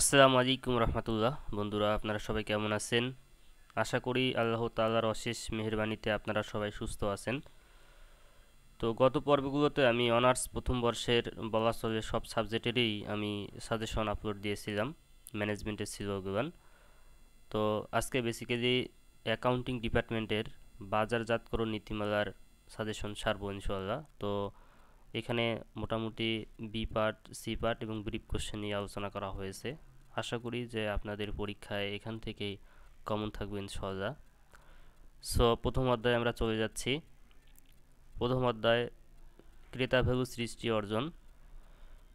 আসসালামু আলাইকুম রহমতুল্লাহ বন্ধুরা আপনারা সবাই কেমন আছেন আশা করি আল্লাহ তাল্লার অশেষ মেহরবানিতে আপনারা সবাই সুস্থ আছেন তো গত পর্বগুলোতে আমি অনার্স প্রথম বর্ষের বলা চলে সব সাবজেক্টেরই আমি সাজেশন আপলোড দিয়েছিলাম ম্যানেজমেন্টের ছিল ওগুলান তো আজকে বেসিক্যালি অ্যাকাউন্টিং ডিপার্টমেন্টের বাজারজাতকরণ নীতিমালার সাজেশন সারব ইনশাল্লাহ তো এখানে মোটামুটি বি পার্ট সি পার্ট এবং ব্রিফ কোশ্চেন নিয়ে আলোচনা করা হয়েছে আশা করি যে আপনাদের পরীক্ষায় এখান থেকেই কমন থাকবেন সজা সো প্রথম অধ্যায়ে আমরা চলে যাচ্ছি প্রথম অধ্যায় ক্রেতা ভ্যালু সৃষ্টি অর্জন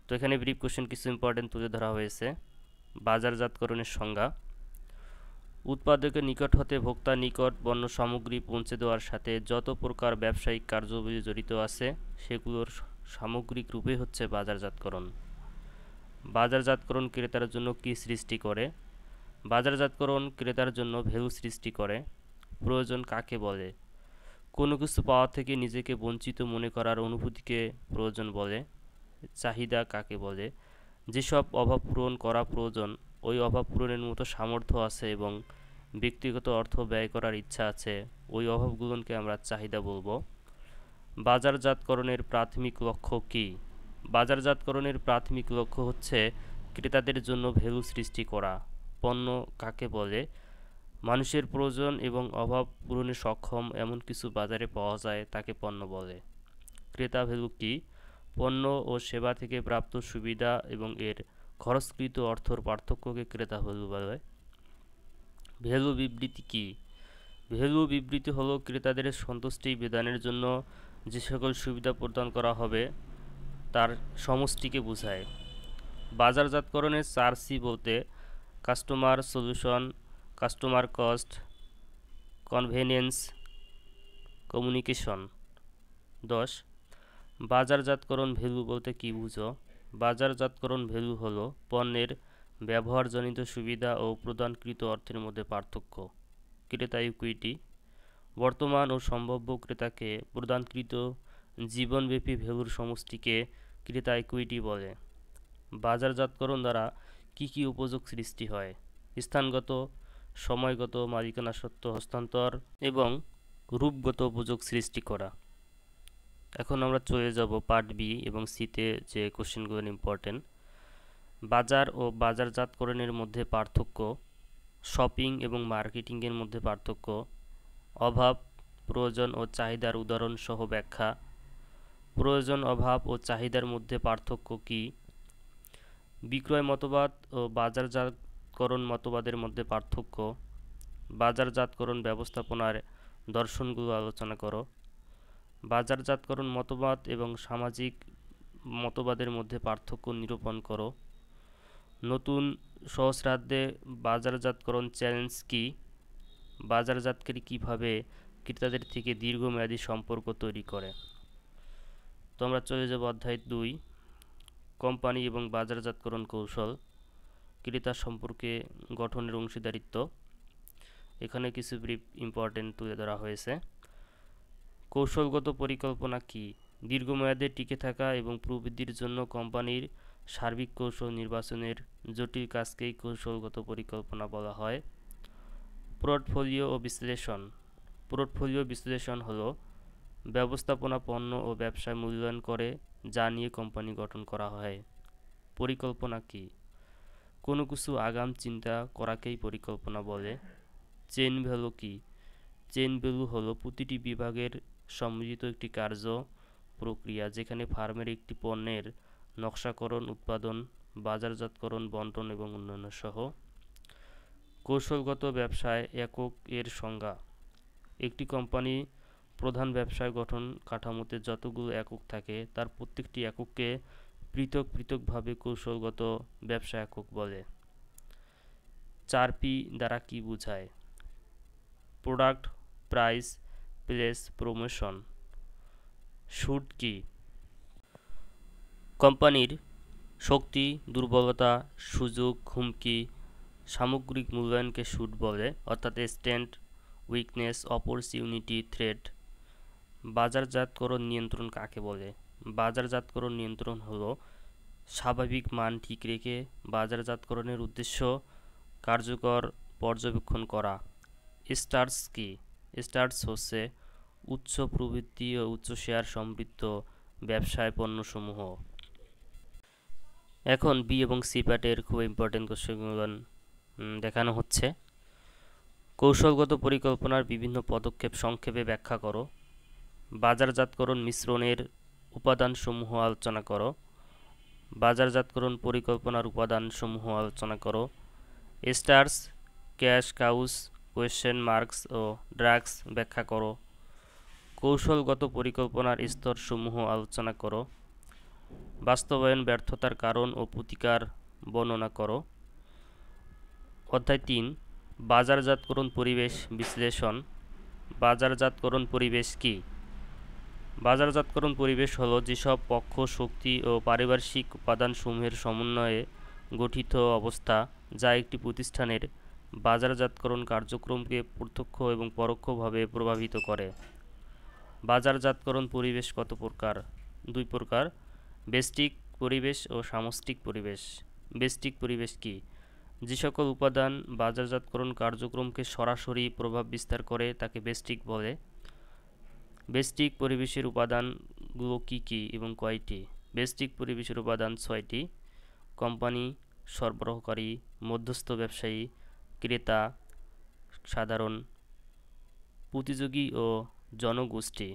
তো এখানে ব্রিফ কোশ্চেন কিছু ইম্পর্টেন্ট তুলে ধরা হয়েছে বাজারজাতকরণের সংজ্ঞা উৎপাদকের নিকট হতে ভোক্তা নিকট পণ্য সামগ্রী পৌঁছে দেওয়ার সাথে যত প্রকার ব্যবসায়িক কার্যবিধি জড়িত আছে সেগুলোর সামগ্রিক রূপে হচ্ছে বাজারজাতকরণ বাজারজাতকরণ ক্রেতার জন্য কি সৃষ্টি করে বাজারজাতকরণ ক্রেতার জন্য ভ্যালু সৃষ্টি করে প্রয়োজন কাকে বলে কোনো কিছু পাওয়া থেকে নিজেকে বঞ্চিত মনে করার অনুভূতিকে প্রয়োজন বলে চাহিদা কাকে বলে যেসব অভাব পূরণ করা প্রয়োজন ওই অভাব পূরণের মতো সামর্থ্য আছে এবং ব্যক্তিগত অর্থ ব্যয় করার ইচ্ছা আছে ওই অভাবগুলোকে আমরা চাহিদা বলবো বাজারজাতকরণের প্রাথমিক লক্ষ্য কী বাজারজাতকরণের প্রাথমিক লক্ষ্য হচ্ছে ক্রেতাদের জন্য ভ্যালু সৃষ্টি করা পণ্য কাকে বলে মানুষের প্রয়োজন এবং অভাব পূরণে সক্ষম এমন কিছু বাজারে পাওয়া যায় তাকে পণ্য বলে ক্রেতা ভ্যালু কী পণ্য ও সেবা থেকে প্রাপ্ত সুবিধা এবং এর খরচকৃত অর্থর পার্থক্যকে ক্রেতা ভ্যালু বলে ভ্যালু বিবৃতি কী ভ্যালু বিবৃতি হলো ক্রেতাদের সন্তুষ্টি বিধানের জন্য যে সকল সুবিধা প্রদান করা হবে তার সমষ্টিকে বোঝায় বাজারজাতকরণের চার সি বলতে customer solution customer cost convenience communication দশ বাজারজাতকরণ ভ্যালু বলতে কী বুঝো বাজারজাতকরণ ভ্যালু হলো পণ্যের ব্যবহারজনিত সুবিধা ও প্রদানকৃত অর্থের মধ্যে পার্থক্য ক্রেতা ইকুইটি বর্তমান ও সম্ভাব্য ক্রেতাকে প্রদানকৃত জীবনব্যাপী ভ্যালুর সমষ্টিকে ক্রেতা ইকুইটি বলে বাজারজাতকরণ দ্বারা কি কি উপযোগ সৃষ্টি হয় স্থানগত সময়গত মালিকানা সত্ত্ব হস্তান্তর এবং রূপগত উপযোগ সৃষ্টি করা এখন আমরা চলে যাব পার্ট বি এবং সিতে যে কোশ্চেনগুলো ইম্পর্টেন্ট বাজার ও বাজারজাতকরণের মধ্যে পার্থক্য শপিং এবং মার্কেটিংয়ের মধ্যে পার্থক্য অভাব প্রয়োজন ও চাহিদার উদাহরণ সহ ব্যাখ্যা প্রয়োজন অভাব ও চাহিদার মধ্যে পার্থক্য কি বিক্রয় মতবাদ ও বাজারজাতকরণ মতবাদের মধ্যে পার্থক্য বাজারজাতকরণ ব্যবস্থাপনার দর্শনগুলো আলোচনা করো বাজারজাতকরণ মতবাদ এবং সামাজিক মতবাদের মধ্যে পার্থক্য নিরূপণ করো নতুন সহস্রাব্দে বাজারজাতকরণ চ্যালেঞ্জ কী বাজারজাতকারী কীভাবে ক্রেতাদের থেকে দীর্ঘমেয়াদী সম্পর্ক তৈরি করে তো আমরা চলে যাব অধ্যায় দুই কোম্পানি এবং বাজারজাতকরণ কৌশল ক্রেতা সম্পর্কে গঠনের অংশীদারিত্ব এখানে কিছু ব্রিফ ইম্পর্টেন্ট তুলে ধরা হয়েছে কৌশলগত পরিকল্পনা কি দীর্ঘমেয়াদে টিকে থাকা এবং প্রবৃদ্ধির জন্য কোম্পানির সার্বিক কৌশল নির্বাচনের জটিল কাজকেই কৌশলগত পরিকল্পনা বলা হয় পোর্টফোলিও ও বিশ্লেষণ পোর্টফোলিও বিশ্লেষণ হলো ব্যবস্থাপনা পণ্য ও ব্যবসায় মূল্যায়ন করে যা নিয়ে কোম্পানি গঠন করা হয় পরিকল্পনা কি কোনো কিছু আগাম চিন্তা করাকেই পরিকল্পনা বলে চেন ভ্যালু কি চেন ভ্যালু হলো প্রতিটি বিভাগের সম্মিলিত একটি কার্য প্রক্রিয়া যেখানে ফার্মের একটি পণ্যের নকশাকরণ উৎপাদন বাজারজাতকরণ বন্টন এবং উন্নয়ন সহ কৌশলগত ব্যবসায় একক এর সংজ্ঞা একটি কোম্পানি প্রধান ব্যবসায় গঠন কাঠামোতে যতগুলো একক থাকে তার প্রত্যেকটি একককে পৃথক পৃথকভাবে কৌশলগত ব্যবসা একক বলে চার পি দ্বারা কি বোঝায় প্রোডাক্ট প্রাইস প্লেস প্রমোশন সুট কি কোম্পানির শক্তি দুর্বলতা সুযোগ হুমকি সামগ্রিক মূল্যায়নকে শুট বলে অর্থাৎ স্ট্যান্ড উইকনেস অপরচুনিটি থ্রেড বাজারজাতকরণ নিয়ন্ত্রণ কাকে বলে বাজারজাতকরণ নিয়ন্ত্রণ হলো স্বাভাবিক মান ঠিক রেখে বাজারজাতকরণের উদ্দেশ্য কার্যকর পর্যবেক্ষণ করা স্টার্স কি স্টার্স হচ্ছে উচ্চ প্রবৃত্তি ও উচ্চ শেয়ার সমৃদ্ধ ব্যবসায় পণ্যসমূহ এখন বি এবং সি পার্টের খুব ইম্পর্টেন্ট কোশ্চেনগুলো দেখানো হচ্ছে কৌশলগত পরিকল্পনার বিভিন্ন পদক্ষেপ সংক্ষেপে ব্যাখ্যা করো বাজারজাতকরণ মিশ্রণের উপাদানসমূহ আলোচনা করো বাজারজাতকরণ পরিকল্পনার উপাদানসমূহ আলোচনা করো stars cash cows question marks ও ড্রাগস ব্যাখ্যা করো কৌশলগত পরিকল্পনার স্তরসমূহ আলোচনা করো বাস্তবায়ন ব্যর্থতার কারণ ও প্রতিকার বর্ণনা করো অধ্যায় তিন বাজারজাতকরণ পরিবেশ বিশ্লেষণ বাজারজাতকরণ পরিবেশ কী বাজারজাতকরণ পরিবেশ হলো যেসব পক্ষ শক্তি ও পারিপার্শ্বিক উপাদানসমূহের সমন্বয়ে গঠিত অবস্থা যা একটি প্রতিষ্ঠানের বাজারজাতকরণ কার্যক্রমকে প্রত্যক্ষ এবং পরোক্ষভাবে প্রভাবিত করে বাজারজাতকরণ পরিবেশ কত প্রকার দুই প্রকার বেষ্টিক পরিবেশ ও সামষ্টিক পরিবেশ বেষ্টিক পরিবেশ কী যে সকল উপাদান বাজারজাতকরণ কার্যক্রমকে সরাসরি প্রভাব বিস্তার করে তাকে বেস্টিক বলে বেস্টিক পরিবেশের উপাদানগুলো কি কি এবং কয়টি বেস্টিক পরিবেশের উপাদান ছয়টি কোম্পানি সরবরাহকারী মধ্যস্থ ব্যবসায়ী ক্রেতা সাধারণ প্রতিযোগী ও জনগোষ্ঠী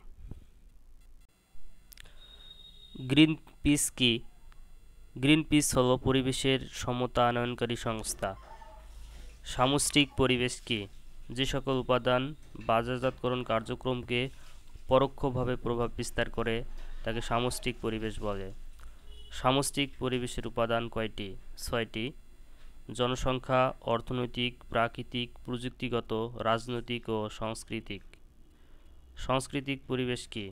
গ্রিন পিস কি গ্রিন পিস হল পরিবেশের সমতা আনয়নকারী সংস্থা সামষ্টিক পরিবেশ কি যে সকল উপাদান বাজারজাতকরণ কার্যক্রমকে পরোক্ষভাবে প্রভাব বিস্তার করে তাকে সামষ্টিক পরিবেশ বলে সামষ্টিক পরিবেশের উপাদান কয়টি ছয়টি জনসংখ্যা অর্থনৈতিক প্রাকৃতিক প্রযুক্তিগত রাজনৈতিক ও সাংস্কৃতিক সাংস্কৃতিক পরিবেশ কী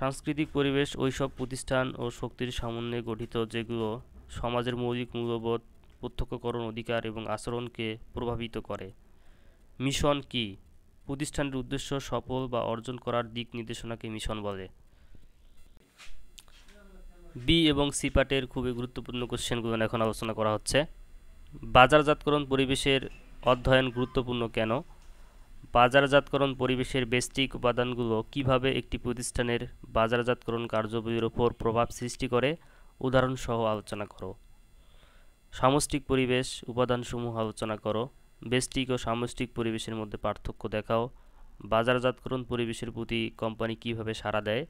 সাংস্কৃতিক পরিবেশ ওইসব প্রতিষ্ঠান ও শক্তির সমন্বয়ে গঠিত যেগুলো সমাজের মৌলিক মূল্যবোধ প্রত্যক্ষকরণ অধিকার এবং আচরণকে প্রভাবিত করে মিশন কি প্রতিষ্ঠানের উদ্দেশ্য সফল বা অর্জন করার দিক নির্দেশনাকে মিশন বলে বি এবং সি পার্টের খুবই গুরুত্বপূর্ণ কোশ্চেনগুলো এখন আলোচনা করা হচ্ছে বাজারজাতকরণ পরিবেশের অধ্যয়ন গুরুত্বপূর্ণ কেন বাজারজাতকরণ পরিবেশের বেস্টিক উপাদানগুলো কিভাবে একটি প্রতিষ্ঠানের বাজারজাতকরণ কার্যবলীর ওপর প্রভাব সৃষ্টি করে উদাহরণসহ আলোচনা করো সামষ্টিক পরিবেশ উপাদানসমূহ আলোচনা করো বেস্টিক ও সামষ্টিক পরিবেশের মধ্যে পার্থক্য দেখাও বাজারজাতকরণ পরিবেশের প্রতি কোম্পানি কিভাবে সাড়া দেয়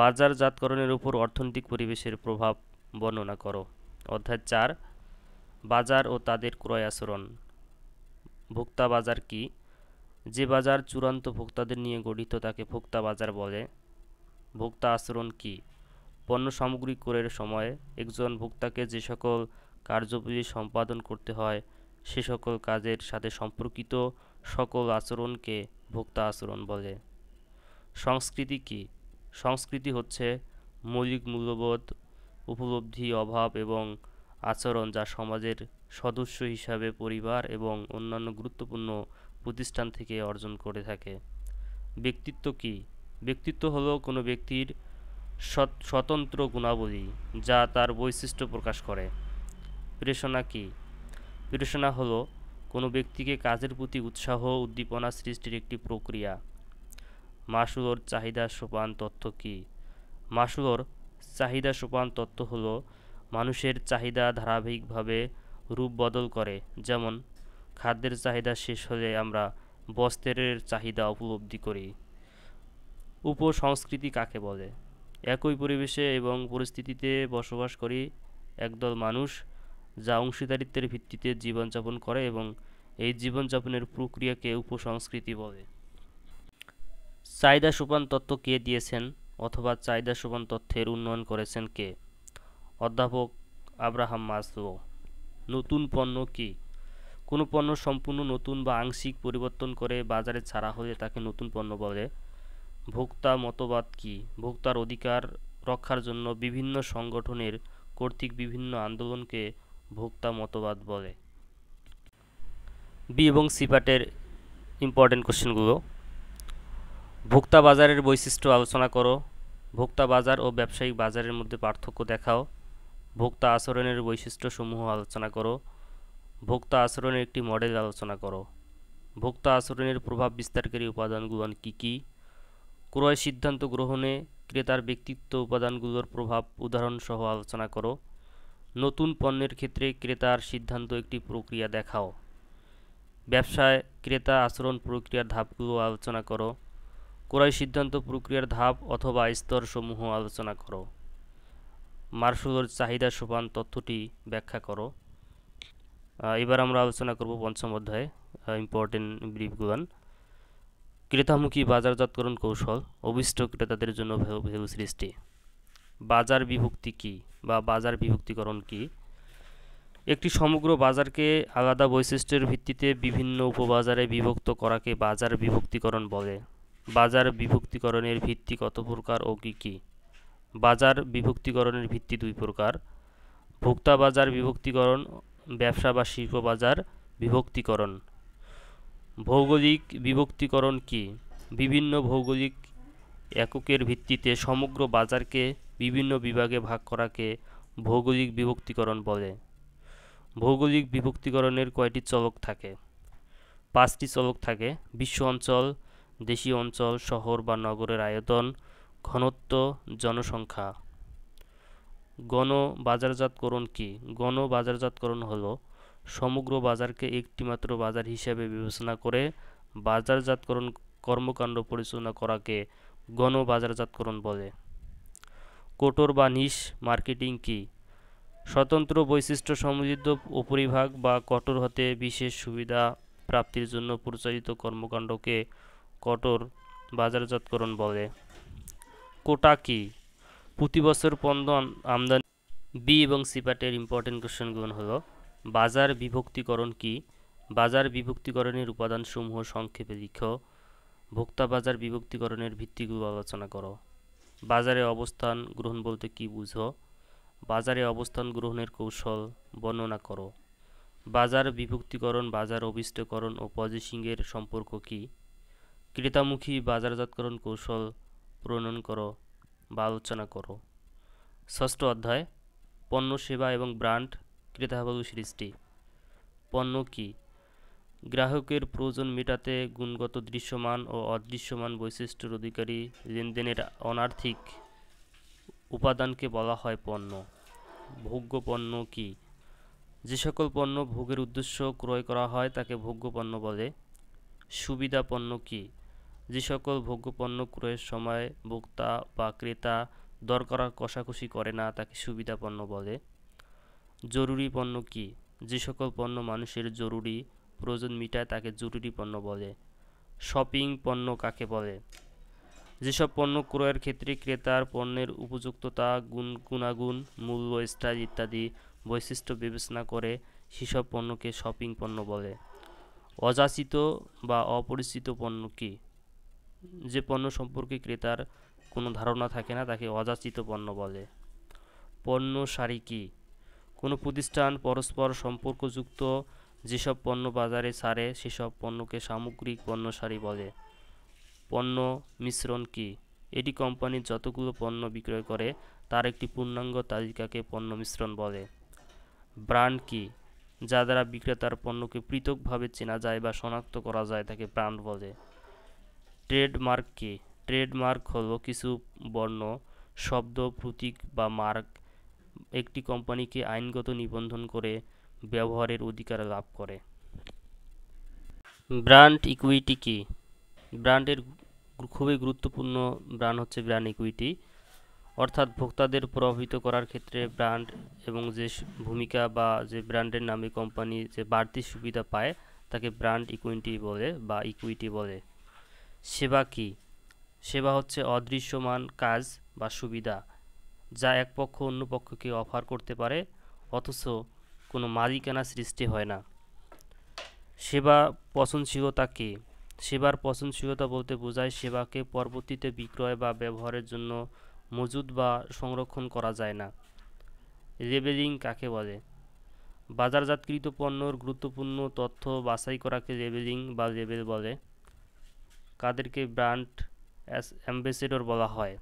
বাজারজাতকরণের উপর অর্থনৈতিক পরিবেশের প্রভাব বর্ণনা করো অধ্যায় চার বাজার ও তাদের ক্রয় আচরণ ভোক্তা বাজার কী যে বাজার চূড়ান্ত ভোক্তাদের নিয়ে গঠিত তাকে ভোক্তা বাজার বলে ভোক্তা আচরণ কি পণ্য সামগ্রী করের সময় একজন ভোক্তাকে যে সকল কার্যবিধি সম্পাদন করতে হয় সে সকল কাজের সাথে সম্পর্কিত সকল আচরণকে ভোক্তা আচরণ বলে সংস্কৃতি কি সংস্কৃতি হচ্ছে মৌলিক মূল্যবোধ উপলব্ধি অভাব এবং আচরণ যা সমাজের সদস্য হিসাবে পরিবার এবং অন্যান্য গুরুত্বপূর্ণ প্রতিষ্ঠান থেকে অর্জন করে থাকে ব্যক্তিত্ব কি ব্যক্তিত্ব হলো কোনো ব্যক্তির স্বতন্ত্র গুণাবলী যা তার বৈশিষ্ট্য প্রকাশ করে প্রেষণা কি প্রেষণা হলো কোনো ব্যক্তিকে কাজের প্রতি উৎসাহ উদ্দীপনা সৃষ্টির একটি প্রক্রিয়া মাসুলোর চাহিদা সোপান তথ্য কি মাসুলোর চাহিদা সোপান তত্ত্ব হল মানুষের চাহিদা ধারাবাহিকভাবে রূপ বদল করে যেমন খাদ্যের চাহিদা শেষ হলে আমরা বস্ত্রের চাহিদা উপলব্ধি করি উপসংস্কৃতি কাকে বলে একই পরিবেশে এবং পরিস্থিতিতে বসবাস করি একদল মানুষ যা অংশীদারিত্বের ভিত্তিতে জীবনযাপন করে এবং এই জীবনযাপনের প্রক্রিয়াকে উপসংস্কৃতি বলে চাহিদা সোপান তত্ত্ব কে দিয়েছেন অথবা চাহিদা সোপান তথ্যের উন্নয়ন করেছেন কে অধ্যাপক আব্রাহাম মাসলো নতুন পণ্য কী কোনো পণ্য সম্পূর্ণ নতুন বা আংশিক পরিবর্তন করে বাজারে ছাড়া হলে তাকে নতুন পণ্য বলে ভোক্তা মতবাদ কি ভোক্তার অধিকার রক্ষার জন্য বিভিন্ন সংগঠনের কর্তৃক বিভিন্ন আন্দোলনকে ভোক্তা মতবাদ বলে বি এবং সিপাটের ইম্পর্টেন্ট কোশ্চেনগুলো ভোক্তা বাজারের বৈশিষ্ট্য আলোচনা করো ভোক্তা বাজার ও ব্যবসায়িক বাজারের মধ্যে পার্থক্য দেখাও ভোক্তা আচরণের বৈশিষ্ট্যসমূহ আলোচনা করো ভোক্তা আচরণের একটি মডেল আলোচনা করো ভোক্তা আচরণের প্রভাব বিস্তারকারী উপাদানগুলো কী কী ক্রয় সিদ্ধান্ত গ্রহণে ক্রেতার ব্যক্তিত্ব উপাদানগুলোর প্রভাব উদাহরণসহ আলোচনা করো নতুন পণ্যের ক্ষেত্রে ক্রেতার সিদ্ধান্ত একটি প্রক্রিয়া দেখাও ব্যবসায় ক্রেতা আচরণ প্রক্রিয়ার ধাপগুলো আলোচনা করো ক্রয় সিদ্ধান্ত প্রক্রিয়ার ধাপ অথবা স্তরসমূহ আলোচনা করো মার্শলোর চাহিদা সোপান তথ্যটি ব্যাখ্যা করো এবার আমরা আলোচনা করব পঞ্চম অধ্যায়ে ইম্পর্টেন্ট ব্রিফগুলান ক্রেতামুখী বাজারজাতকরণ কৌশল অভিষ্ট ক্রেতাদের জন্য ভ্যালু সৃষ্টি বাজার বিভক্তি কি বা বাজার বিভক্তিকরণ কি একটি সমগ্র বাজারকে আলাদা বৈশিষ্ট্যের ভিত্তিতে বিভিন্ন উপবাজারে বিভক্ত করাকে বাজার বিভক্তিকরণ বলে বাজার বিভক্তিকরণের ভিত্তি কত প্রকার ও কী কী বাজার বিভক্তিকরণের ভিত্তি দুই প্রকার ভোক্তা বাজার বিভক্তিকরণ ব্যবসা বা শিল্প বাজার বিভক্তিকরণ ভৌগোলিক বিভক্তিকরণ কি বিভিন্ন ভৌগোলিক এককের ভিত্তিতে সমগ্র বাজারকে বিভিন্ন বিভাগে ভাগ করাকে ভৌগোলিক বিভক্তিকরণ বলে ভৌগোলিক বিভক্তিকরণের কয়টি চলক থাকে পাঁচটি চলক থাকে বিশ্ব অঞ্চল দেশীয় অঞ্চল শহর বা নগরের আয়তন ঘনত্ব জনসংখ্যা গণ বাজারজাতকরণ কি গণ বাজারজাতকরণ সমগ্র বাজারকে একটিমাত্র বাজার হিসেবে বিবেচনা করে বাজারজাতকরণ কর্মকাণ্ড পরিচালনা করাকে গণ বাজারজাতকরণ বলে কোটর বা নিশ মার্কেটিং কি স্বতন্ত্র বৈশিষ্ট্য সমৃদ্ধ উপরিভাগ বা কটর হতে বিশেষ সুবিধা প্রাপ্তির জন্য পরিচালিত কর্মকাণ্ডকে কটর বাজারজাতকরণ বলে কোটা কী প্রতি বছর পণ্য আমদানি বি এবং সি পার্টের ইম্পর্টেন্ট কোশ্চেনগুলো হলো বাজার বিভক্তিকরণ কি বাজার বিভক্তিকরণের উপাদানসমূহ সংক্ষেপে লিখ ভোক্তা বাজার বিভক্তিকরণের ভিত্তিগুলো আলোচনা করো বাজারে অবস্থান গ্রহণ বলতে কি বুঝো বাজারে অবস্থান গ্রহণের কৌশল বর্ণনা করো বাজার বিভক্তিকরণ বাজার অভিষ্টকরণ ও পজিশিংয়ের সম্পর্ক কি ক্রেতামুখী বাজারজাতকরণ কৌশল প্রণয়ন করো বা আলোচনা করো ষষ্ঠ অধ্যায় পণ্য সেবা এবং ব্র্যান্ড ক্রেতাভাবু সৃষ্টি পণ্য কি গ্রাহকের প্রয়োজন মেটাতে গুণগত দৃশ্যমান ও অদৃশ্যমান বৈশিষ্ট্যের অধিকারী লেনদেনের অনার্থিক উপাদানকে বলা হয় পণ্য ভোগ্য পণ্য কি যে সকল পণ্য ভোগের উদ্দেশ্য ক্রয় করা হয় তাকে ভোগ্য পণ্য বলে সুবিধা পণ্য কী যে সকল ভোগ্যপণ্য ক্রয়ের সময় ভোক্তা বা ক্রেতা দরকার কষাকষি করে না তাকে সুবিধা পণ্য বলে জরুরি পণ্য কি যে সকল পণ্য মানুষের জরুরি প্রয়োজন মিটায় তাকে জরুরি পণ্য বলে শপিং পণ্য কাকে বলে যেসব পণ্য ক্রয়ের ক্ষেত্রে ক্রেতার পণ্যের উপযুক্ততা গুণ গুণাগুণ মূল্য স্টাইল ইত্যাদি বৈশিষ্ট্য বিবেচনা করে সেসব পণ্যকে শপিং পণ্য বলে অযাচিত বা অপরিচিত পণ্য কী যে পণ্য সম্পর্কে ক্রেতার কোনো ধারণা থাকে না তাকে অযাচিত পণ্য বলে পণ্য সারি কি কোনো প্রতিষ্ঠান পরস্পর সম্পর্কযুক্ত যেসব পণ্য বাজারে ছাড়ে সেসব পণ্যকে সামগ্রিক পণ্য সারি বলে পণ্য মিশ্রণ কি এটি কোম্পানি যতগুলো পণ্য বিক্রয় করে তার একটি পূর্ণাঙ্গ তালিকাকে পণ্য মিশ্রণ বলে ব্র্যান্ড কি যা দ্বারা বিক্রেতার পণ্যকে পৃথকভাবে চেনা যায় বা শনাক্ত করা যায় তাকে ব্র্যান্ড বলে ট্রেডমার্ক কি ট্রেডমার্ক হলো কিছু বর্ণ শব্দ প্রতীক বা মার্ক একটি কোম্পানিকে আইনগত নিবন্ধন করে ব্যবহারের অধিকার লাভ করে ব্র্যান্ড ইকুইটি কি ব্র্যান্ডের খুবই গুরুত্বপূর্ণ ব্র্যান্ড হচ্ছে ব্র্যান্ড ইকুইটি অর্থাৎ ভোক্তাদের প্রভাবিত করার ক্ষেত্রে ব্র্যান্ড এবং যে ভূমিকা বা যে ব্র্যান্ডের নামে কোম্পানি যে বাড়তি সুবিধা পায় তাকে ব্র্যান্ড ইকুইটি বলে বা ইকুইটি বলে সেবা কি সেবা হচ্ছে অদৃশ্যমান কাজ বা সুবিধা যা এক পক্ষ অন্য পক্ষকে অফার করতে পারে অথচ কোনো মালিকানা সৃষ্টি হয় না সেবা পচনশীলতা কি সেবার পচনশীলতা বলতে বোঝায় সেবাকে পরবর্তীতে বিক্রয় বা ব্যবহারের জন্য মজুদ বা সংরক্ষণ করা যায় না লেবেলিং কাকে বলে বাজারজাতকৃত পণ্যর গুরুত্বপূর্ণ তথ্য বাছাই করাকে লেবেলিং বা লেবেল বলে কাদেরকে ব্র্যান্ড অ্যাম্বাসেডর বলা হয়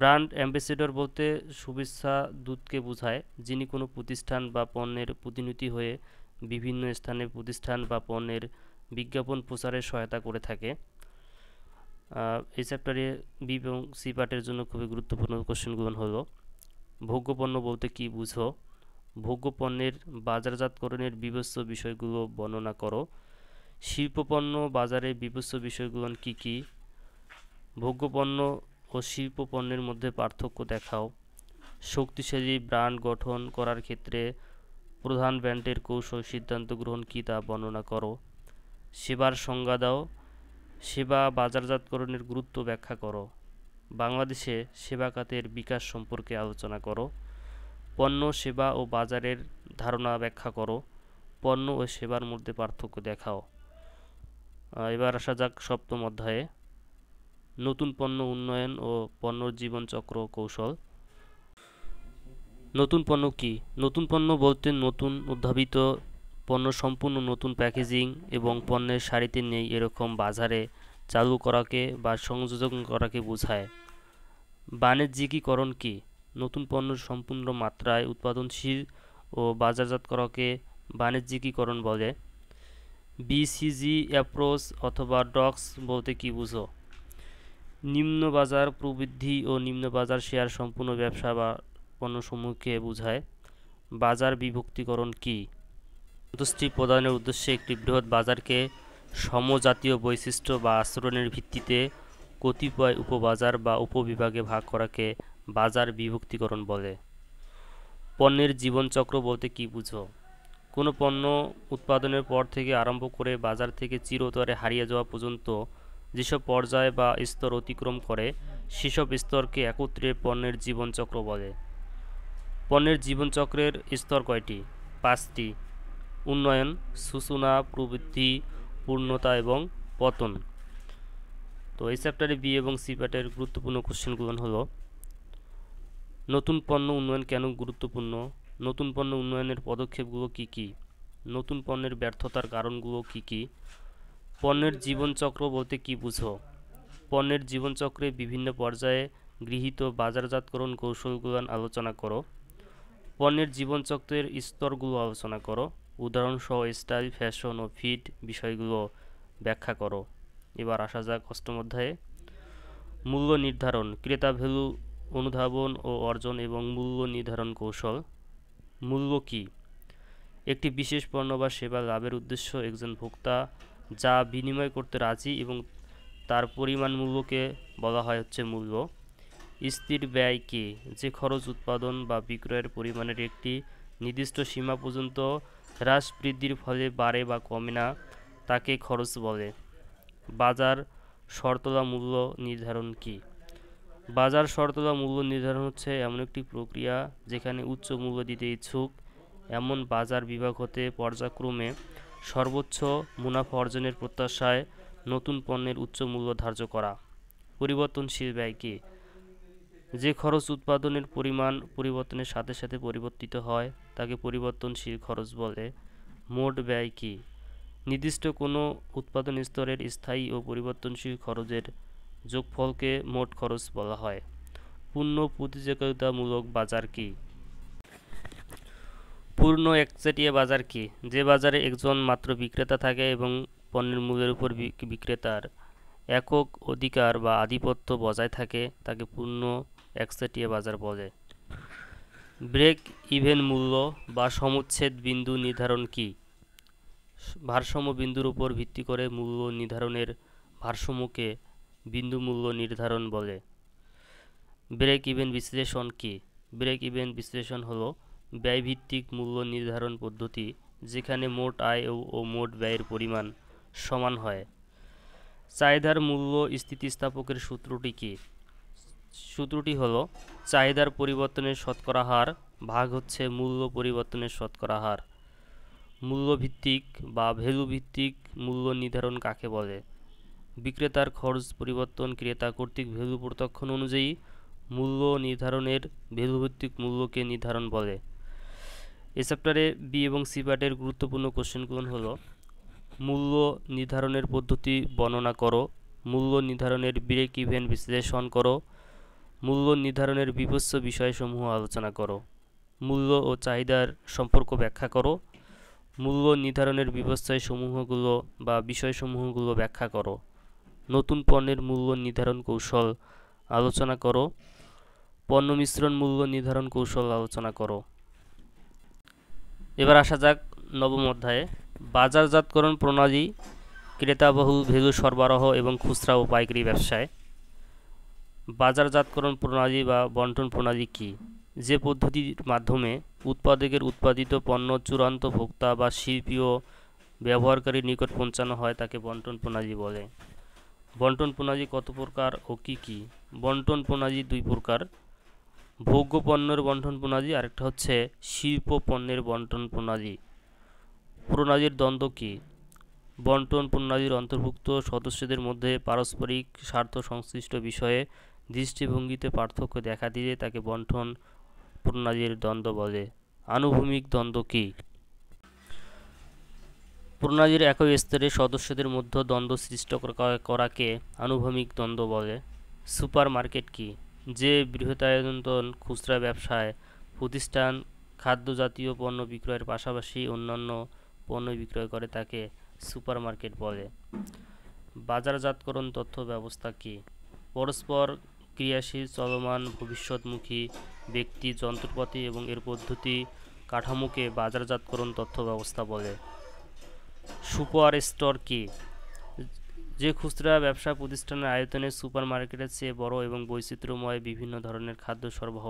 ব্র্যান্ড অ্যাম্বাসেডর বলতে শুভেচ্ছা দূতকে বোঝায় যিনি কোনো প্রতিষ্ঠান বা পণ্যের প্রতিনিধি হয়ে বিভিন্ন স্থানে প্রতিষ্ঠান বা পণ্যের বিজ্ঞাপন প্রচারে সহায়তা করে থাকে এই চ্যাপ্টারে বি এবং সি পার্টের জন্য খুবই গুরুত্বপূর্ণ কোশ্চেনগুলো হলো ভোগ্যপণ্য বলতে কি বুঝো ভোগ্যপণ্যের বাজারজাতকরণের বিবস্ত বিষয়গুলো বর্ণনা করো শিল্পপণ্য বাজারে বিবেচ্য বিষয়গুলো কী কী ভোগ্যপণ্য ও শিল্পপণ্যের মধ্যে পার্থক্য দেখাও শক্তিশালী ব্র্যান্ড গঠন করার ক্ষেত্রে প্রধান ব্র্যান্ডের কৌশল সিদ্ধান্ত গ্রহণ কী তা বর্ণনা করো সেবার সংজ্ঞা দাও সেবা বাজারজাতকরণের গুরুত্ব ব্যাখ্যা করো বাংলাদেশে সেবা খাতের বিকাশ সম্পর্কে আলোচনা করো পণ্য সেবা ও বাজারের ধারণা ব্যাখ্যা করো পণ্য ও সেবার মধ্যে পার্থক্য দেখাও এবার আসা যাক সপ্তম অধ্যায়ে নতুন পণ্য উন্নয়ন ও পণ্য জীবনচক্র কৌশল নতুন পণ্য কি নতুন পণ্য বলতে নতুন উদ্ভাবিত পণ্য সম্পূর্ণ নতুন প্যাকেজিং এবং পণ্যের সারিতে নেই এরকম বাজারে চালু করাকে বা সংযোজন করাকে বোঝায় বাণিজ্যিকীকরণ কি নতুন পণ্য সম্পূর্ণ মাত্রায় উৎপাদনশীল ও বাজারজাত করাকে বাণিজ্যিকীকরণ বলে বিসিজি অ্যাপ্রোচ অথবা ডক্স বলতে কী বুঝো নিম্ন বাজার প্রবৃদ্ধি ও নিম্ন বাজার শেয়ার সম্পূর্ণ ব্যবসা বা পণ্যসমূহকে বোঝায় বাজার বিভক্তিকরণ কি সন্তুষ্টি প্রদানের উদ্দেশ্যে একটি বৃহৎ বাজারকে সমজাতীয় বৈশিষ্ট্য বা আচরণের ভিত্তিতে কতিপয় উপবাজার বা উপবিভাগে ভাগ করাকে বাজার বিভক্তিকরণ বলে পণ্যের জীবনচক্র বলতে কী বুঝো কোনো পণ্য উৎপাদনের পর থেকে আরম্ভ করে বাজার থেকে চিরতরে হারিয়ে যাওয়া পর্যন্ত যেসব পর্যায় বা স্তর অতিক্রম করে সেসব স্তরকে একত্রে পণ্যের জীবনচক্র বলে পণ্যের জীবনচক্রের স্তর কয়টি পাঁচটি উন্নয়ন সূচনা প্রবৃদ্ধি পূর্ণতা এবং পতন তো এই চ্যাপ্টারে বি এবং সি প্যাটের গুরুত্বপূর্ণ কোশ্চেনগুলো হলো নতুন পণ্য উন্নয়ন কেন গুরুত্বপূর্ণ নতুন পণ্য উন্নয়নের পদক্ষেপগুলো কী কী নতুন পণ্যের ব্যর্থতার কারণগুলো কী কী পণ্যের জীবনচক্র বলতে কী বুঝো পণ্যের জীবনচক্রে বিভিন্ন পর্যায়ে গৃহীত বাজারজাতকরণ কৌশলগুলো আলোচনা করো পণ্যের জীবনচক্রের স্তরগুলো আলোচনা করো উদাহরণসহ স্টাইল ফ্যাশন ও ফিট বিষয়গুলো ব্যাখ্যা করো এবার আসা যাক অষ্টম অধ্যায়ে মূল্য নির্ধারণ ক্রেতা ভ্যালু অনুধাবন ও অর্জন এবং মূল্য নির্ধারণ কৌশল মূল্য কী একটি বিশেষ পণ্য বা সেবা লাভের উদ্দেশ্য একজন ভোক্তা যা বিনিময় করতে রাজি এবং তার পরিমাণ মূল্যকে বলা হয় হচ্ছে মূল্য স্থির ব্যয় কি যে খরচ উৎপাদন বা বিক্রয়ের পরিমাণের একটি নির্দিষ্ট সীমা পর্যন্ত হ্রাস বৃদ্ধির ফলে বাড়ে বা কমে না তাকে খরচ বলে বাজার শর্তলা মূল্য নির্ধারণ কী বাজার শর্ত বা মূল্য নির্ধারণ হচ্ছে এমন একটি প্রক্রিয়া যেখানে উচ্চ মূল্য দিতে ইচ্ছুক এমন বাজার বিভাগ হতে পর্যায়ক্রমে সর্বোচ্চ মুনাফা অর্জনের প্রত্যাশায় নতুন পণ্যের উচ্চ মূল্য ধার্য করা পরিবর্তনশীল ব্যয় কি যে খরচ উৎপাদনের পরিমাণ পরিবর্তনের সাথে সাথে পরিবর্তিত হয় তাকে পরিবর্তনশীল খরচ বলে মোট ব্যয় কী নির্দিষ্ট কোনো উৎপাদন স্তরের স্থায়ী ও পরিবর্তনশীল খরচের যোগফলকে মোট খরচ বলা হয় পূর্ণ প্রতিযোগিতামূলক বাজার কি পূর্ণ একচেটিয়া বাজার কি যে বাজারে একজন মাত্র বিক্রেতা থাকে এবং পণ্যের মূল্যের উপর বিক্রেতার একক অধিকার বা আধিপত্য বজায় থাকে তাকে পূর্ণ একচেটিয়া বাজার বলে ব্রেক ইভেন মূল্য বা সমুচ্ছেদ বিন্দু নির্ধারণ কি ভারসাম্য বিন্দুর উপর ভিত্তি করে মূল্য নির্ধারণের ভারসাম্যকে বিন্দু মূল্য নির্ধারণ বলে ব্রেক ইভেন বিশ্লেষণ কি ব্রেক ইভেন বিশ্লেষণ হল ব্যয়ভিত্তিক মূল্য নির্ধারণ পদ্ধতি যেখানে মোট আয় ও মোট ব্যয়ের পরিমাণ সমান হয় চাহিদার মূল্য স্থিতিস্থাপকের সূত্রটি কী সূত্রটি হল চাহিদার পরিবর্তনের শতকরা হার ভাগ হচ্ছে মূল্য পরিবর্তনের শতকরা হার মূল্যভিত্তিক বা ভ্যালু ভিত্তিক মূল্য নির্ধারণ কাকে বলে বিক্রেতার খরচ পরিবর্তন ক্রেতা কর্তৃক ভেদ প্রত্যক্ষণ অনুযায়ী মূল্য নির্ধারণের ভেদভিত্তিক মূল্যকে নির্ধারণ বলে এ চ্যাপ্টারে বি এবং সি পার্টের গুরুত্বপূর্ণ কোশ্চেনগুলো হলো মূল্য নির্ধারণের পদ্ধতি বর্ণনা করো মূল্য নির্ধারণের ব্রেক ইভেন্ট বিশ্লেষণ করো মূল্য নির্ধারণের বিভৎস বিষয়সমূহ আলোচনা করো মূল্য ও চাহিদার সম্পর্ক ব্যাখ্যা করো মূল্য নির্ধারণের ব্যবস্থায় সমূহগুলো বা বিষয়সমূহগুলো ব্যাখ্যা করো নতুন পণ্যের মূল্য নির্ধারণ কৌশল আলোচনা করো পণ্য মিশ্রণ মূল্য নির্ধারণ কৌশল আলোচনা করো এবার আসা যাক নবম অধ্যায়ে বাজারজাতকরণ প্রণালী ক্রেতাবহুল ভেলু সরবরাহ এবং খুচরা ও পাইকারি ব্যবসায় বাজারজাতকরণ প্রণালী বা বন্টন প্রণালী কী যে পদ্ধতির মাধ্যমে উৎপাদকের উৎপাদিত পণ্য চূড়ান্ত ভোক্তা বা শিল্পীয় ব্যবহারকারীর নিকট পৌঁছানো হয় তাকে বন্টন প্রণালী বলে বন্টন প্রণালী কত প্রকার ও কী কী বন্টন প্রণালী দুই প্রকার ভোগ্য পণ্যের বন্টন প্রণালী আরেকটা হচ্ছে শিল্প পণ্যের বন্টন প্রণালী প্রণালীর দ্বন্দ্ব কী বন্টন প্রণালীর অন্তর্ভুক্ত সদস্যদের মধ্যে পারস্পরিক স্বার্থ সংশ্লিষ্ট বিষয়ে দৃষ্টিভঙ্গিতে পার্থক্য দেখা দিলে তাকে বন্টন প্রণালীর দ্বন্দ্ব বলে আনুভূমিক দ্বন্দ্ব কী প্রণালীর একই স্তরে সদস্যদের মধ্যে দ্বন্দ্ব সৃষ্ট করাকে আনুভূমিক দ্বন্দ্ব বলে সুপার মার্কেট কী যে বৃহতায়তন খুচরা ব্যবসায় প্রতিষ্ঠান খাদ্য জাতীয় পণ্য বিক্রয়ের পাশাপাশি অন্যান্য পণ্য বিক্রয় করে তাকে সুপার মার্কেট বলে বাজারজাতকরণ তথ্য ব্যবস্থা কী পরস্পর ক্রিয়াশীল চলমান ভবিষ্যৎমুখী ব্যক্তি যন্ত্রপাতি এবং এর পদ্ধতি কাঠামোকে বাজারজাতকরণ তথ্য ব্যবস্থা বলে সুপার স্টোর কি যে খুচরা ব্যবসা প্রতিষ্ঠানের আয়তনে সুপার মার্কেটের চেয়ে বড় এবং বৈচিত্র্যময় বিভিন্ন ধরনের খাদ্য সরবরাহ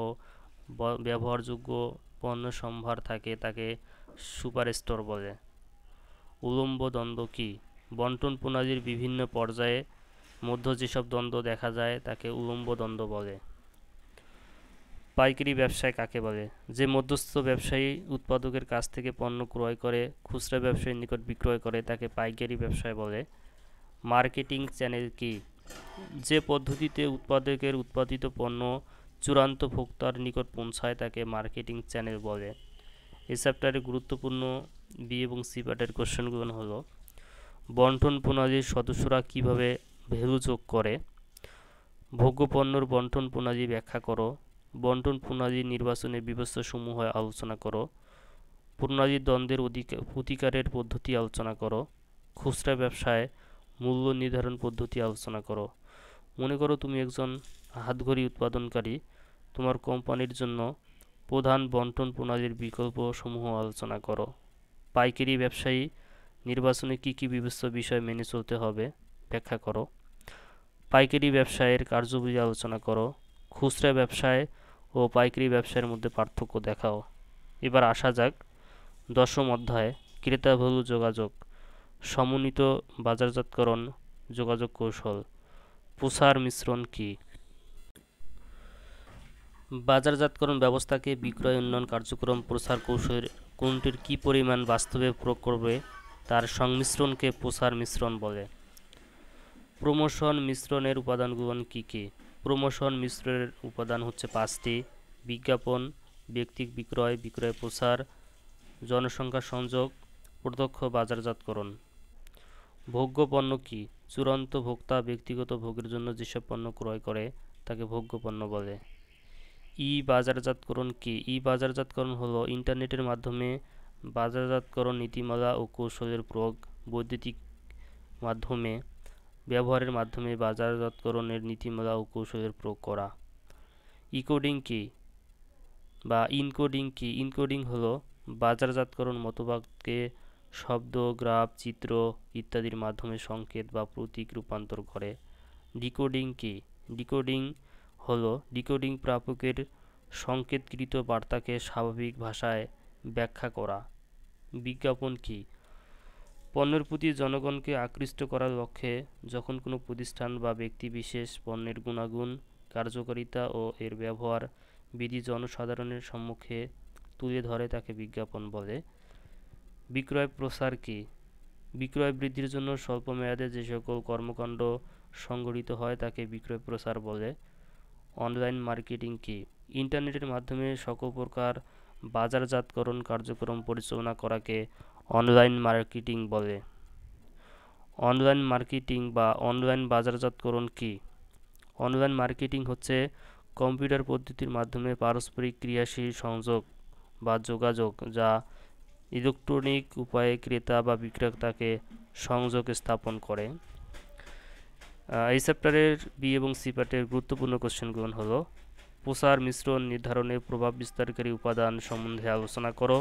ব্যবহারযোগ্য পণ্য সম্ভার থাকে তাকে সুপার স্টোর বলে উলম্ব দ্বন্দ্ব কী বন্টন প্রণালীর বিভিন্ন পর্যায়ে মধ্য যেসব দ্বন্দ্ব দেখা যায় তাকে উলম্ব দ্বন্দ্ব বলে পাইকারি ব্যবসায় কাকে বলে যে মধ্যস্থ ব্যবসায়ী উৎপাদকের কাছ থেকে পণ্য ক্রয় করে খুচরা ব্যবসায়ীর নিকট বিক্রয় করে তাকে পাইকারি ব্যবসায় বলে মার্কেটিং চ্যানেল কি যে পদ্ধতিতে উৎপাদকের উৎপাদিত পণ্য চূড়ান্ত ভোক্তার নিকট পৌঁছায় তাকে মার্কেটিং চ্যানেল বলে এই চ্যাপ্টারে গুরুত্বপূর্ণ বি এবং সি পার্টের কোশ্চেনগুলো হল বন্টন প্রণালীর সদস্যরা কিভাবে ভ্যালু যোগ করে ভোগ্য পণ্যর বন্টন প্রণালী ব্যাখ্যা করো বন্টন পূর্ণাদি নির্বাচনের ব্যবস্থাসমূহ আলোচনা করো পূর্ণাদি দ্বন্দ্বের অধিকার প্রতিকারের পদ্ধতি আলোচনা করো খুচরা ব্যবসায় মূল্য নির্ধারণ পদ্ধতি আলোচনা করো মনে করো তুমি একজন হাতঘড়ি উৎপাদনকারী তোমার কোম্পানির জন্য প্রধান বন্টন প্রণালীর বিকল্পসমূহ আলোচনা করো পাইকারি ব্যবসায়ী নির্বাচনে কি কি বিবেচ্য বিষয় মেনে চলতে হবে ব্যাখ্যা করো পাইকারি ব্যবসায়ের কার্যবিধি আলোচনা করো খুচরা ব্যবসায় ও পাইকারি ব্যবসায়ের মধ্যে পার্থক্য দেখাও এবার আসা যাক দশম অধ্যায় ভুল যোগাযোগ সমন্বিত বাজারজাতকরণ যোগাযোগ কৌশল প্রসার মিশ্রণ কী বাজারজাতকরণ ব্যবস্থাকে বিক্রয় উন্নয়ন কার্যক্রম প্রসার কৌশলের কোনটির কী পরিমাণ বাস্তবে প্রয়োগ করবে তার সংমিশ্রণকে প্রসার মিশ্রণ বলে প্রমোশন মিশ্রণের উপাদানগুলো কী কী প্রমোশন মিশ্রের উপাদান হচ্ছে পাঁচটি বিজ্ঞাপন ব্যক্তিক বিক্রয় বিক্রয় প্রসার জনসংখ্যা সংযোগ প্রত্যক্ষ বাজারজাতকরণ ভোগ্য পণ্য কী চূড়ান্ত ভোক্তা ব্যক্তিগত ভোগের জন্য যেসব পণ্য ক্রয় করে তাকে ভোগ্য পণ্য বলে ই বাজারজাতকরণ কী ই বাজারজাতকরণ হলো ইন্টারনেটের মাধ্যমে বাজারজাতকরণ নীতিমালা ও কৌশলের প্রয়োগ বৈদ্যুতিক মাধ্যমে ব্যবহারের মাধ্যমে বাজারজাতকরণের নীতিমালা ও কৌশলের প্রয়োগ করা ইকোডিং কি বা ইনকোডিং কি ইনকোডিং হলো বাজারজাতকরণ মতবাদকে শব্দ গ্রাফ চিত্র ইত্যাদির মাধ্যমে সংকেত বা প্রতীক রূপান্তর করে ডিকোডিং কি ডিকোডিং হলো ডিকোডিং প্রাপকের সংকেতকৃত বার্তাকে স্বাভাবিক ভাষায় ব্যাখ্যা করা বিজ্ঞাপন কি পণ্যের প্রতি জনগণকে আকৃষ্ট করার লক্ষ্যে যখন কোনো প্রতিষ্ঠান বা ব্যক্তি বিশেষ পণ্যের গুণাগুণ কার্যকারিতা ও এর ব্যবহার বিধি জনসাধারণের সম্মুখে তুলে ধরে তাকে বিজ্ঞাপন বলে বিক্রয় প্রসার কি বিক্রয় বৃদ্ধির জন্য স্বল্প মেয়াদে যে সকল কর্মকাণ্ড সংগঠিত হয় তাকে বিক্রয় প্রসার বলে অনলাইন মার্কেটিং কি ইন্টারনেটের মাধ্যমে সকল প্রকার বাজারজাতকরণ কার্যক্রম পরিচালনা করাকে অনলাইন মার্কেটিং বলে অনলাইন মার্কেটিং বা অনলাইন বাজারজাতকরণ কি অনলাইন মার্কেটিং হচ্ছে কম্পিউটার পদ্ধতির মাধ্যমে পারস্পরিক ক্রিয়াশীল সংযোগ বা যোগাযোগ যা ইলেকট্রনিক উপায়ে ক্রেতা বা বিক্রেতাকে সংযোগ স্থাপন করে এই চ্যাপ্টারের বি এবং সি পার্টের গুরুত্বপূর্ণ কোশ্চেনগুলো হলো প্রসার মিশ্রণ নির্ধারণে প্রভাব বিস্তারকারী উপাদান সম্বন্ধে আলোচনা করো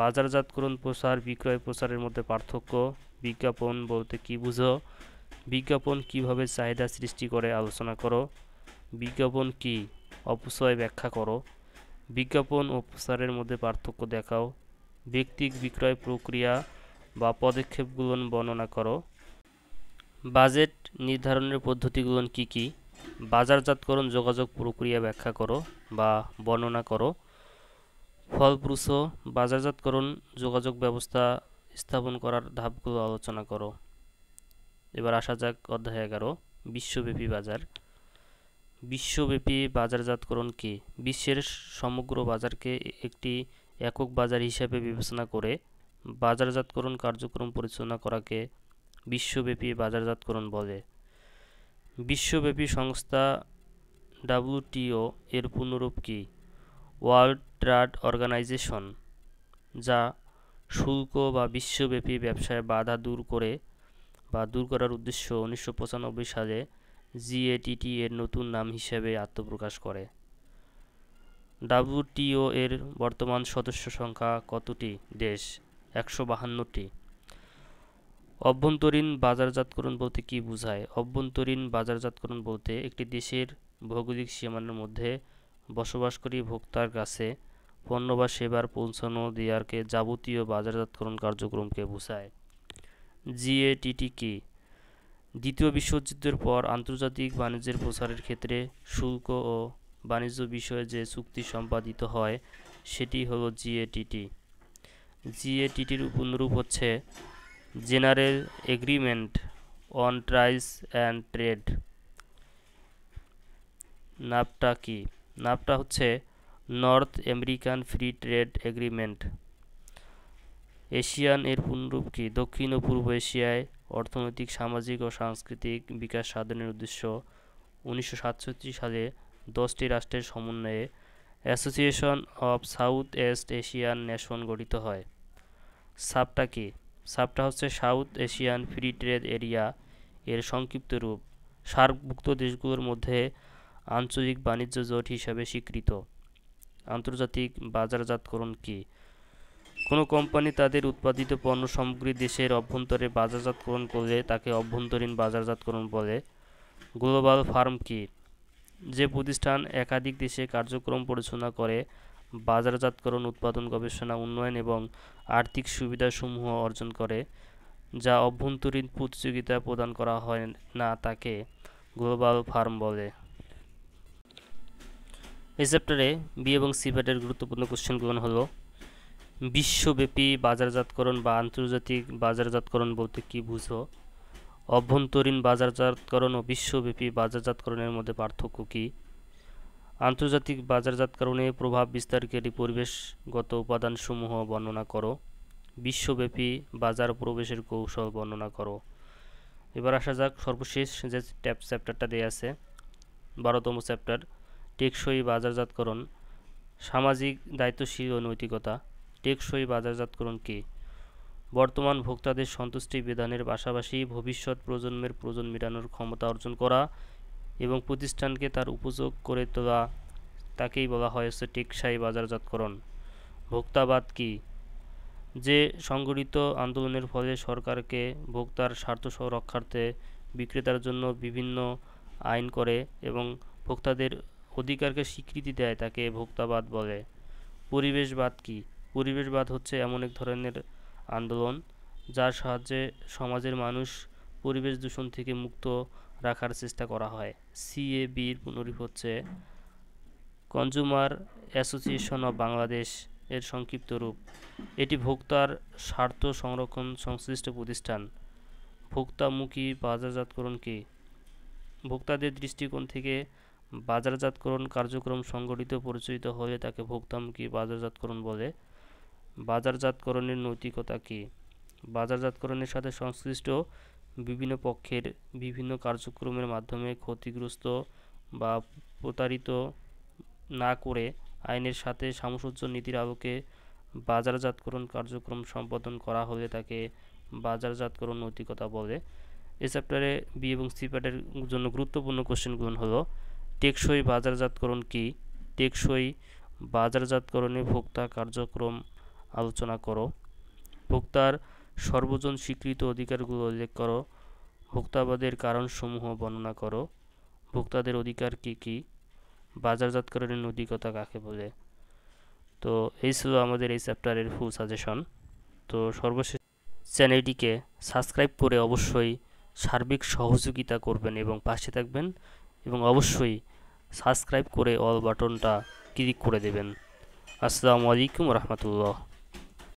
বাজারজাতকরণ প্রসার বিক্রয় প্রসারের মধ্যে পার্থক্য বিজ্ঞাপন বলতে কি বুঝো বিজ্ঞাপন কিভাবে চাহিদা সৃষ্টি করে আলোচনা করো বিজ্ঞাপন কি অপচয় ব্যাখ্যা করো বিজ্ঞাপন ও প্রসারের মধ্যে পার্থক্য দেখাও ব্যক্তিক বিক্রয় প্রক্রিয়া বা পদক্ষেপগুলো বর্ণনা করো বাজেট নির্ধারণের পদ্ধতিগুলো কি কি বাজারজাতকরণ যোগাযোগ প্রক্রিয়া ব্যাখ্যা করো বা বর্ণনা করো ফলপ্রসূ বাজারজাতকরণ যোগাযোগ ব্যবস্থা স্থাপন করার ধাপগুলো আলোচনা করো এবার আসা যাক অধ্যায় এগারো বিশ্বব্যাপী বাজার বিশ্বব্যাপী বাজারজাতকরণ কি বিশ্বের সমগ্র বাজারকে একটি একক বাজার হিসাবে বিবেচনা করে বাজারজাতকরণ কার্যক্রম পরিচালনা করাকে বিশ্বব্যাপী বাজারজাতকরণ বলে বিশ্বব্যাপী সংস্থা ডাব্লুটিও এর পূর্ণরূপ কী ওয়ার্ল্ড ট্রাড অর্গানাইজেশন যা শুল্ক বা বিশ্বব্যাপী ব্যবসায় বাধা দূর করে বা দূর করার উদ্দেশ্য উনিশশো পঁচানব্বই সালে জিএটিটি এর নতুন নাম হিসেবে আত্মপ্রকাশ করে ডাব্লিউটিও এর বর্তমান সদস্য সংখ্যা কতটি দেশ একশো বাহান্নটি অভ্যন্তরীণ বাজারজাতকরণ বলতে কি বোঝায় অভ্যন্তরীণ বাজারজাতকরণ বলতে একটি দেশের ভৌগোলিক সীমানার মধ্যে বসবাসকারী ভোক্তার কাছে পণ্য বা সেবার পৌঁছানো দেয়ারকে যাবতীয় বাজারজাতকরণ কার্যক্রমকে বোঝায় জিএটিটি কি দ্বিতীয় বিশ্বযুদ্ধের পর আন্তর্জাতিক বাণিজ্যের প্রসারের ক্ষেত্রে শুল্ক ও বাণিজ্য বিষয়ে যে চুক্তি সম্পাদিত হয় সেটি হল জিএটিটি জিএটিটির পুনরূপ হচ্ছে general agreement on tariffs and trade NAFTA কি নাপটা হচ্ছে North American free trade agreement ASEAN এর পূর্ণরূপ কি দক্ষিণ ও পূর্ব এশিয়ায় অর্থনৈতিক সামাজিক ও সাংস্কৃতিক বিকাশ সাধনের উদ্দেশ্য উনিশশো সালে দশটি রাষ্ট্রের সমন্বয়ে association of South East Asian nation গঠিত হয় সাপটা কি সাপটা হচ্ছে South Asian free trade area এর সংক্ষিপ্ত রূপ সার্কভুক্ত দেশগুলোর মধ্যে আঞ্চলিক বাণিজ্য জোট হিসাবে স্বীকৃত আন্তর্জাতিক বাজারজাতকরণ কি কোনো কোম্পানি তাদের উৎপাদিত পণ্য সামগ্রী দেশের অভ্যন্তরে বাজারজাতকরণ করলে তাকে অভ্যন্তরীণ বাজারজাতকরণ বলে গ্লোবাল ফার্ম কি যে প্রতিষ্ঠান একাধিক দেশে কার্যক্রম পরিচালনা করে বাজারজাতকরণ উৎপাদন গবেষণা উন্নয়ন এবং আর্থিক সুবিধাসমূহ অর্জন করে যা অভ্যন্তরীণ প্রতিযোগিতা প্রদান করা হয় না তাকে গ্লোবাল ফার্ম বলে এই চ্যাপ্টারে বি এবং সি প্যাটের গুরুত্বপূর্ণ কোশ্চেনগুলো হলো বিশ্বব্যাপী বাজারজাতকরণ বা আন্তর্জাতিক বাজারজাতকরণ বলতে কি বুঝো অভ্যন্তরীণ বাজারজাতকরণ ও বিশ্বব্যাপী বাজারজাতকরণের মধ্যে পার্থক্য কী আন্তর্জাতিক বাজারজাতকরণে প্রভাব বিস্তারকারী পরিবেশগত উপাদানসমূহ বর্ণনা করো বিশ্বব্যাপী বাজার প্রবেশের কৌশল বর্ণনা করো এবার আসা যাক সর্বশেষ যে চ্যাপ্টারটা দেওয়া আছে বারোতম চ্যাপ্টার টেকসই বাজারজাতকরণ সামাজিক দায়িত্বশীল ও নৈতিকতা টেকসই বাজারজাতকরণ কে বর্তমান ভোক্তাদের সন্তুষ্টি বিধানের পাশাপাশি ভবিষ্যৎ প্রজন্মের প্রয়োজন মেটানোর ক্ষমতা অর্জন করা এবং প্রতিষ্ঠানকে তার উপযোগ করে তোলা তাকেই বলা হয়েছে টেকসাই বাজারজাতকরণ ভোক্তাবাদ কি যে সংগঠিত আন্দোলনের ফলে সরকারকে ভোক্তার স্বার্থ সংরক্ষার্থে বিক্রেতার জন্য বিভিন্ন আইন করে এবং ভোক্তাদের অধিকারকে স্বীকৃতি দেয় তাকে ভোক্তাবাদ বলে পরিবেশবাদ কি পরিবেশবাদ হচ্ছে এমন এক ধরনের আন্দোলন যার সাহায্যে সমাজের মানুষ পরিবেশ দূষণ থেকে মুক্ত রাখার চেষ্টা করা হয় সিএবির পুনরূপ হচ্ছে কনজুমার অ্যাসোসিয়েশন অব বাংলাদেশ এর সংক্ষিপ্ত রূপ এটি ভোক্তার স্বার্থ সংরক্ষণ সংশ্লিষ্ট প্রতিষ্ঠান ভোক্তামুখী বাজারজাতকরণ কী ভোক্তাদের দৃষ্টিকোণ থেকে বাজারজাতকরণ কার্যক্রম সংগঠিত পরিচালিত হয়ে তাকে কি বাজারজাতকরণ বলে বাজারজাতকরণের নৈতিকতা কী বাজারজাতকরণের সাথে সংশ্লিষ্ট বিভিন্ন পক্ষের বিভিন্ন কার্যক্রমের মাধ্যমে ক্ষতিগ্রস্ত বা প্রতারিত না করে আইনের সাথে সামসূজ্য নীতির আলোকে বাজারজাতকরণ কার্যক্রম সম্পাদন করা হলে তাকে বাজারজাতকরণ নৈতিকতা বলে এ চ্যাপ্টারে বি এবং সি প্যাটের জন্য গুরুত্বপূর্ণ কোশ্চেনগুলো হলো টেকসই বাজারজাতকরণ কি টেকসই বাজারজাতকরণে ভোক্তা কার্যক্রম আলোচনা করো ভোক্তার সর্বজন স্বীকৃত অধিকারগুলো উল্লেখ করো ভোক্তাবাদের কারণসমূহ বর্ণনা করো ভোক্তাদের অধিকার কি কি বাজারজাতকরণের নৈতিকতা কাকে বলে তো এই ছিল আমাদের এই চ্যাপ্টারের ফুল সাজেশন তো সর্বশেষ চ্যানেলটিকে সাবস্ক্রাইব করে অবশ্যই সার্বিক সহযোগিতা করবেন এবং পাশে থাকবেন এবং অবশ্যই সাবস্ক্রাইব করে অল বাটনটা ক্লিক করে দেবেন আসসালামু আলাইকুম রহমতুল্লাহ